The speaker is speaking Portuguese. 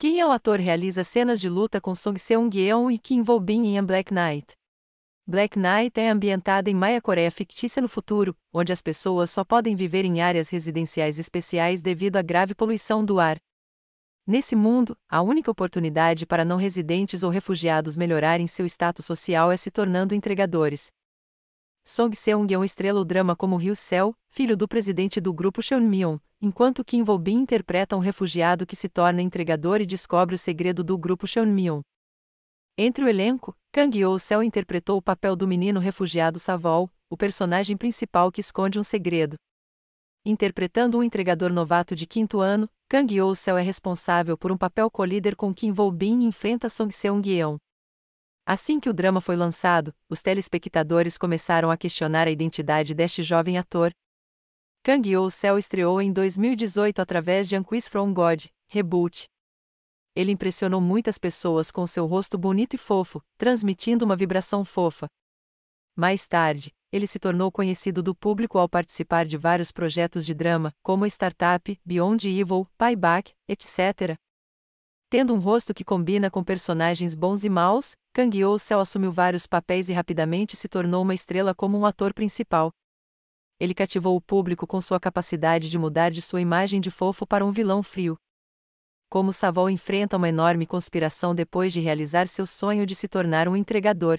Quem é Que ator realiza cenas de luta com Song Seung-yeon e Kim woo bin em Black Knight. Black Knight é ambientada em Maia Coreia fictícia no futuro, onde as pessoas só podem viver em áreas residenciais especiais devido à grave poluição do ar. Nesse mundo, a única oportunidade para não residentes ou refugiados melhorarem seu status social é se tornando entregadores. Song Seung-yeon estrela o drama como Ryu Céu, filho do presidente do grupo Cheonmyon, enquanto Kim Bo-bin interpreta um refugiado que se torna entregador e descobre o segredo do grupo Seonmyeon. Entre o elenco, Kang Yo-sel interpretou o papel do menino refugiado Savol, o personagem principal que esconde um segredo. Interpretando um entregador novato de quinto ano, Kang Yo-sel é responsável por um papel colíder com Kim Bo-bin e enfrenta Song Seung-yeon. Assim que o drama foi lançado, os telespectadores começaram a questionar a identidade deste jovem ator, Kang Yo Cell estreou em 2018 através de Unquiz From God, Reboot. Ele impressionou muitas pessoas com seu rosto bonito e fofo, transmitindo uma vibração fofa. Mais tarde, ele se tornou conhecido do público ao participar de vários projetos de drama, como Startup, Beyond Evil, Payback, etc. Tendo um rosto que combina com personagens bons e maus, Kang yo Cell assumiu vários papéis e rapidamente se tornou uma estrela como um ator principal ele cativou o público com sua capacidade de mudar de sua imagem de fofo para um vilão frio. Como Savol enfrenta uma enorme conspiração depois de realizar seu sonho de se tornar um entregador,